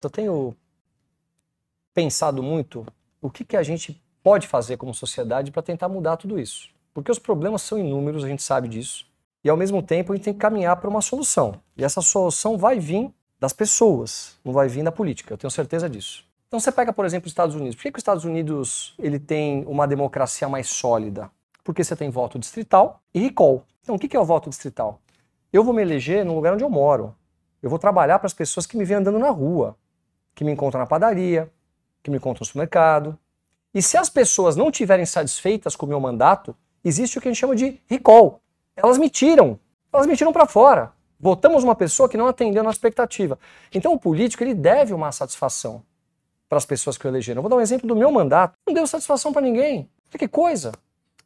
Então, eu tenho pensado muito o que, que a gente pode fazer como sociedade para tentar mudar tudo isso. Porque os problemas são inúmeros, a gente sabe disso. E ao mesmo tempo a gente tem que caminhar para uma solução. E essa solução vai vir das pessoas, não vai vir da política, eu tenho certeza disso. Então você pega, por exemplo, os Estados Unidos. Por que, que os Estados Unidos ele tem uma democracia mais sólida? Porque você tem voto distrital e recall. Então o que, que é o voto distrital? Eu vou me eleger no lugar onde eu moro. Eu vou trabalhar para as pessoas que me vêm andando na rua que me encontram na padaria, que me encontram no supermercado. E se as pessoas não estiverem satisfeitas com o meu mandato, existe o que a gente chama de recall. Elas me tiram, elas me tiram para fora. Votamos uma pessoa que não atendeu na expectativa. Então o político ele deve uma satisfação para as pessoas que o elegeram. Eu vou dar um exemplo do meu mandato. Não deu satisfação para ninguém. Que coisa!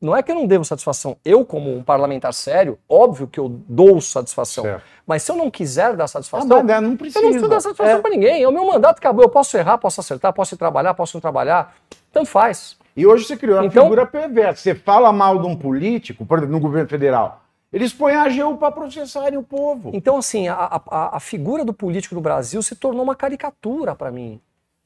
Não é que eu não devo satisfação. Eu, como um parlamentar sério, óbvio que eu dou satisfação. Certo. Mas se eu não quiser dar satisfação. Ah, né, não, não precisa. Eu não preciso dar satisfação é. para ninguém. É o meu mandato acabou. Eu posso errar, posso acertar, posso ir trabalhar, posso não trabalhar. Tanto faz. E hoje você criou uma então, figura perversa. Você fala mal de um político, por exemplo, no governo federal. Eles põem a AGU para processarem o povo. Então, assim, a, a, a, figura do político no Brasil se tornou uma caricatura para mim,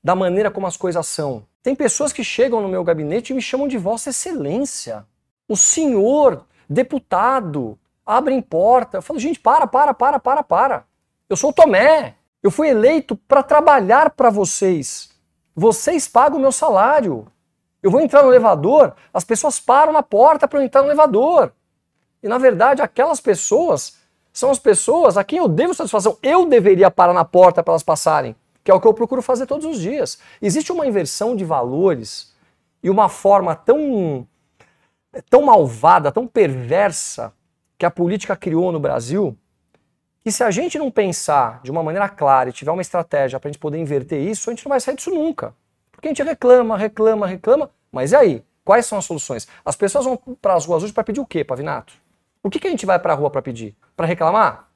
da maneira como as coisas são. Tem pessoas que chegam no meu gabinete e me chamam de Vossa Excelência, o senhor deputado, abrem porta. Eu falo, gente, para, para, para, para, para. Eu sou o Tomé. Eu fui eleito para trabalhar para vocês. Vocês pagam o meu salário. Eu vou entrar no elevador, as pessoas param na porta para eu entrar no elevador. E na verdade, aquelas pessoas são as pessoas a quem eu devo satisfação. Eu deveria parar na porta para elas passarem que é o que eu procuro fazer todos os dias. Existe uma inversão de valores e uma forma tão, tão malvada, tão perversa que a política criou no Brasil, que se a gente não pensar de uma maneira clara e tiver uma estratégia para a gente poder inverter isso, a gente não vai sair disso nunca. Porque a gente reclama, reclama, reclama, mas e aí? Quais são as soluções? As pessoas vão para as ruas hoje para pedir o quê, Pavinato? O que, que a gente vai para a rua para pedir? Para reclamar?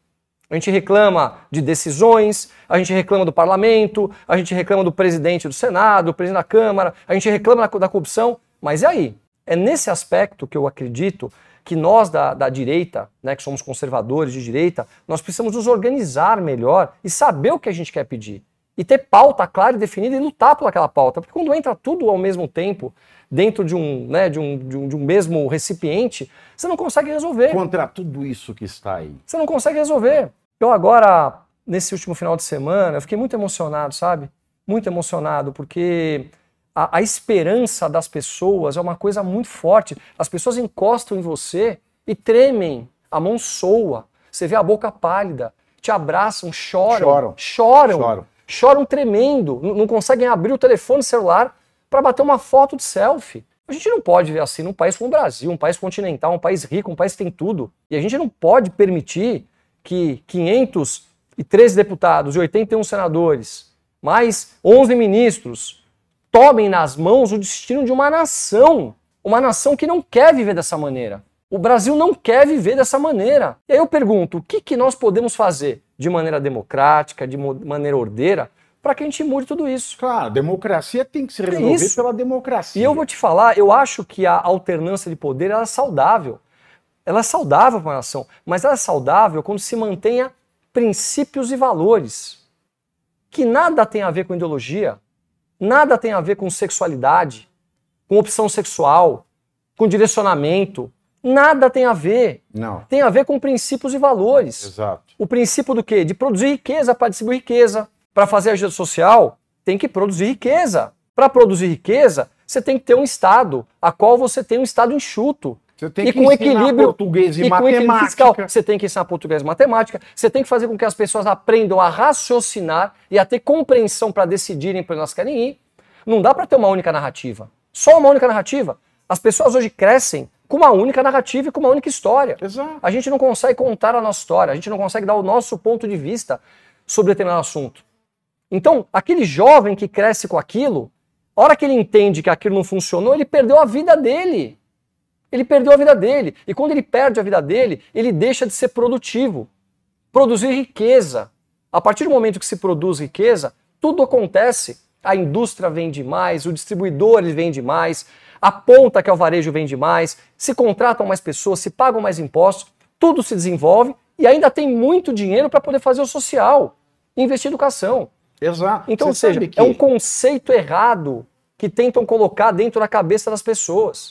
A gente reclama de decisões, a gente reclama do parlamento, a gente reclama do presidente do Senado, do presidente da Câmara, a gente reclama da, da corrupção, mas e aí? É nesse aspecto que eu acredito que nós da, da direita, né, que somos conservadores de direita, nós precisamos nos organizar melhor e saber o que a gente quer pedir. E ter pauta clara e definida e lutar por aquela pauta. Porque quando entra tudo ao mesmo tempo, dentro de um, né, de um, de um, de um mesmo recipiente, você não consegue resolver. Contra tudo isso que está aí. Você não consegue resolver. Eu agora, nesse último final de semana, eu fiquei muito emocionado, sabe? Muito emocionado, porque a, a esperança das pessoas é uma coisa muito forte. As pessoas encostam em você e tremem, a mão soa, você vê a boca pálida, te abraçam, choram, choram, choram, choram, choram tremendo, não, não conseguem abrir o telefone celular para bater uma foto de selfie. A gente não pode ver assim num país como o Brasil, um país continental, um país rico, um país que tem tudo. E a gente não pode permitir que 503 deputados e 81 senadores, mais 11 ministros, tomem nas mãos o destino de uma nação, uma nação que não quer viver dessa maneira. O Brasil não quer viver dessa maneira. E aí eu pergunto, o que, que nós podemos fazer de maneira democrática, de maneira ordeira, para que a gente mude tudo isso. Claro, democracia tem que se resolver é pela democracia. E eu vou te falar, eu acho que a alternância de poder é saudável. Ela é saudável para uma nação, mas ela é saudável quando se mantenha princípios e valores que nada tem a ver com ideologia, nada tem a ver com sexualidade, com opção sexual, com direcionamento, nada tem a ver. Não. Tem a ver com princípios e valores. Exato. O princípio do quê? De produzir riqueza para distribuir riqueza. Para fazer a ajuda social, tem que produzir riqueza. Para produzir riqueza, você tem que ter um Estado, a qual você tem um Estado enxuto, você tem e que com equilíbrio, português e, e matemática. fiscal, você tem que ensinar português e matemática, você tem que fazer com que as pessoas aprendam a raciocinar e a ter compreensão para decidirem para onde elas querem ir. Não dá para ter uma única narrativa. Só uma única narrativa. As pessoas hoje crescem com uma única narrativa e com uma única história. Exato. A gente não consegue contar a nossa história, a gente não consegue dar o nosso ponto de vista sobre determinado assunto. Então, aquele jovem que cresce com aquilo, a hora que ele entende que aquilo não funcionou, ele perdeu a vida dele. Ele perdeu a vida dele. E quando ele perde a vida dele, ele deixa de ser produtivo. Produzir riqueza. A partir do momento que se produz riqueza, tudo acontece. A indústria vende mais, o distribuidor vem vende mais, a ponta que é o varejo vende mais, se contratam mais pessoas, se pagam mais impostos, tudo se desenvolve e ainda tem muito dinheiro para poder fazer o social, investir em educação. Exato. Então, seja, que... é um conceito errado que tentam colocar dentro da cabeça das pessoas.